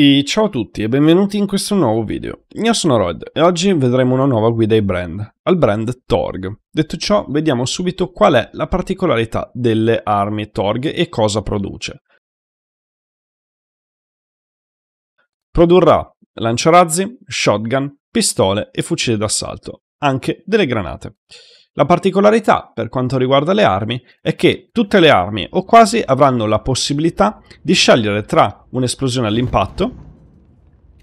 E ciao a tutti e benvenuti in questo nuovo video. Io sono Rod e oggi vedremo una nuova guida ai brand, al brand Torg. Detto ciò, vediamo subito qual è la particolarità delle armi Torg e cosa produce. Produrrà lanciarazzi, shotgun, pistole e fucili d'assalto, anche delle granate. La particolarità per quanto riguarda le armi è che tutte le armi o quasi avranno la possibilità di scegliere tra un'esplosione all'impatto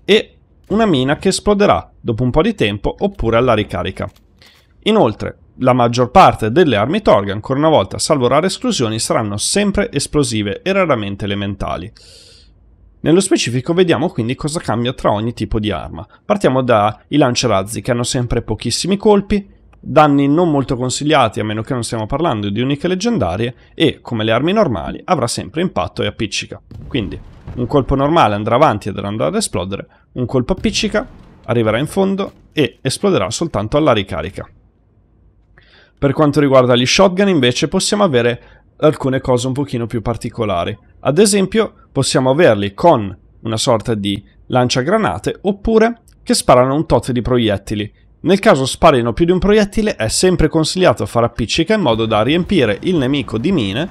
e una mina che esploderà dopo un po' di tempo oppure alla ricarica. Inoltre, la maggior parte delle armi Torg, ancora una volta, salvo rare esclusioni, saranno sempre esplosive e raramente elementali. Nello specifico vediamo quindi cosa cambia tra ogni tipo di arma. Partiamo dai lanciarazzi che hanno sempre pochissimi colpi, danni non molto consigliati a meno che non stiamo parlando di uniche leggendarie e, come le armi normali, avrà sempre impatto e appiccica. Quindi, un colpo normale andrà avanti ed andrà ad esplodere, un colpo appiccica arriverà in fondo e esploderà soltanto alla ricarica. Per quanto riguarda gli shotgun invece possiamo avere alcune cose un pochino più particolari. Ad esempio possiamo averli con una sorta di lanciagranate oppure che sparano un tot di proiettili nel caso sparino più di un proiettile è sempre consigliato fare appiccica in modo da riempire il nemico di mine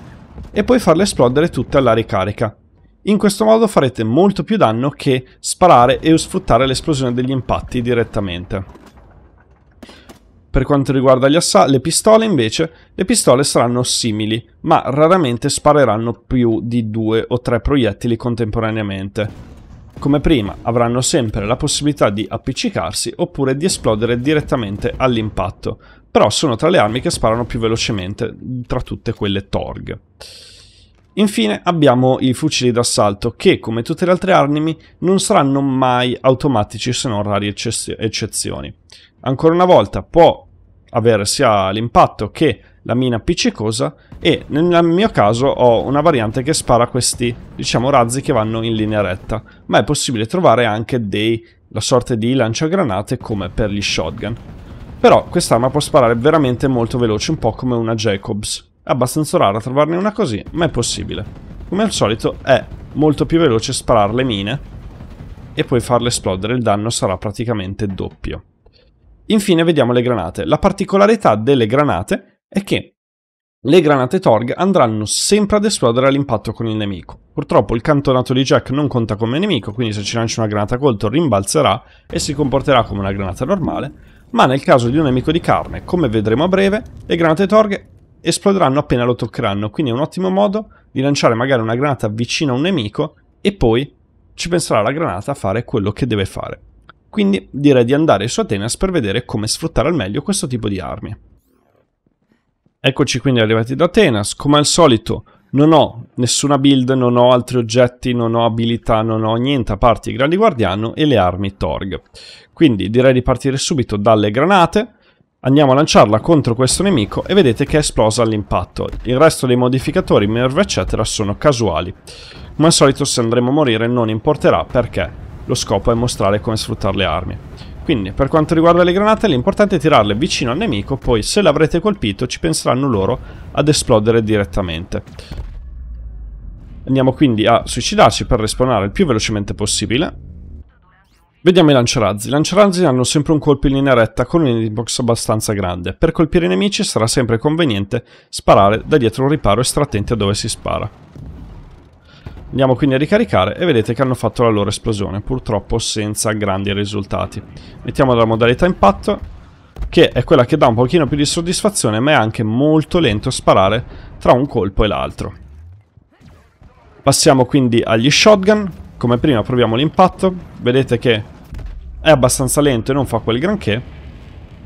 e poi farle esplodere tutte alla ricarica. In questo modo farete molto più danno che sparare e sfruttare l'esplosione degli impatti direttamente. Per quanto riguarda le pistole invece, le pistole saranno simili, ma raramente spareranno più di due o tre proiettili contemporaneamente. Come prima avranno sempre la possibilità di appiccicarsi oppure di esplodere direttamente all'impatto, però sono tra le armi che sparano più velocemente tra tutte quelle Torg. Infine abbiamo i fucili d'assalto che, come tutte le altre armi, non saranno mai automatici se non rari eccezioni. Ancora una volta può avere sia l'impatto che la mina appiccicosa e nel mio caso ho una variante che spara questi, diciamo, razzi che vanno in linea retta, ma è possibile trovare anche dei, la sorte di lanciagranate come per gli shotgun. Però quest'arma può sparare veramente molto veloce, un po' come una Jacobs. È abbastanza rara trovarne una così, ma è possibile. Come al solito è molto più veloce sparare le mine e poi farle esplodere, il danno sarà praticamente doppio. Infine vediamo le granate. La particolarità delle granate è che le granate Torg andranno sempre ad esplodere all'impatto con il nemico. Purtroppo il cantonato di Jack non conta come nemico, quindi se ci lancia una granata colto rimbalzerà e si comporterà come una granata normale, ma nel caso di un nemico di carne, come vedremo a breve, le granate Torg esploderanno appena lo toccheranno, quindi è un ottimo modo di lanciare magari una granata vicino a un nemico e poi ci penserà la granata a fare quello che deve fare. Quindi direi di andare su Atenas per vedere come sfruttare al meglio questo tipo di armi. Eccoci quindi arrivati da Atenas, come al solito non ho nessuna build, non ho altri oggetti, non ho abilità, non ho niente a parte i grandi guardiano e le armi Torg. Quindi direi di partire subito dalle granate, andiamo a lanciarla contro questo nemico e vedete che è esplosa all'impatto. Il resto dei modificatori, merve eccetera sono casuali. Come al solito se andremo a morire non importerà perché lo scopo è mostrare come sfruttare le armi. Quindi per quanto riguarda le granate l'importante è tirarle vicino al nemico, poi se l'avrete colpito ci penseranno loro ad esplodere direttamente. Andiamo quindi a suicidarci per respawnare il più velocemente possibile. Vediamo i lanciarazzi. I lanciarazzi hanno sempre un colpo in linea retta con un hitbox abbastanza grande. Per colpire i nemici sarà sempre conveniente sparare da dietro un riparo e stare attenti a dove si spara. Andiamo quindi a ricaricare e vedete che hanno fatto la loro esplosione, purtroppo senza grandi risultati. Mettiamo la modalità impatto, che è quella che dà un pochino più di soddisfazione, ma è anche molto lento sparare tra un colpo e l'altro. Passiamo quindi agli shotgun, come prima proviamo l'impatto, vedete che è abbastanza lento e non fa quel granché.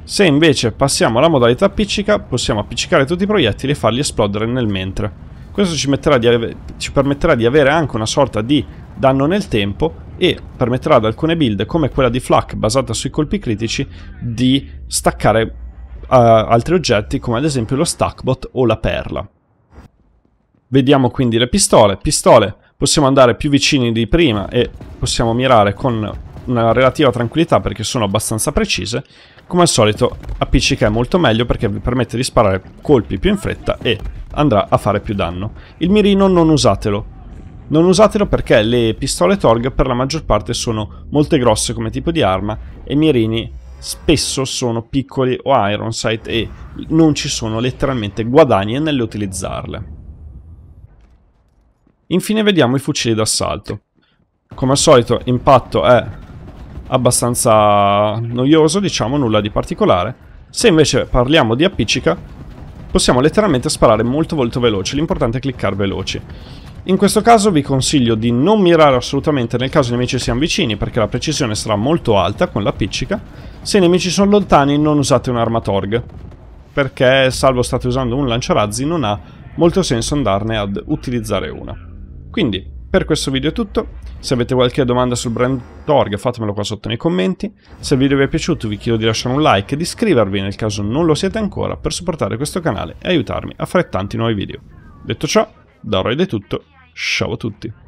Se invece passiamo alla modalità appiccica, possiamo appiccicare tutti i proiettili e farli esplodere nel mentre. Questo ci, di, ci permetterà di avere anche una sorta di danno nel tempo e permetterà ad alcune build come quella di Flak basata sui colpi critici di staccare uh, altri oggetti come ad esempio lo stackbot o la perla. Vediamo quindi le pistole. Pistole possiamo andare più vicini di prima e possiamo mirare con una relativa tranquillità perché sono abbastanza precise. Come al solito APCK è molto meglio perché vi permette di sparare colpi più in fretta e andrà a fare più danno. Il mirino non usatelo. Non usatelo perché le pistole Torg per la maggior parte sono molto grosse come tipo di arma e i mirini spesso sono piccoli o iron sight e non ci sono letteralmente guadagni nell'utilizzarle. Infine vediamo i fucili d'assalto. Come al solito impatto è abbastanza noioso, diciamo, nulla di particolare. Se invece parliamo di appiccica, possiamo letteralmente sparare molto molto veloce, l'importante è cliccare veloci. In questo caso vi consiglio di non mirare assolutamente nel caso i nemici siano vicini perché la precisione sarà molto alta con la piccica. Se i nemici sono lontani non usate un'arma Torg perché salvo state usando un lanciarazzi non ha molto senso andarne ad utilizzare una. Quindi per questo video è tutto, se avete qualche domanda sul brand Torg fatemelo qua sotto nei commenti. Se il video vi è piaciuto vi chiedo di lasciare un like e di iscrivervi nel caso non lo siete ancora per supportare questo canale e aiutarmi a fare tanti nuovi video. Detto ciò, da ora ed è tutto, ciao a tutti!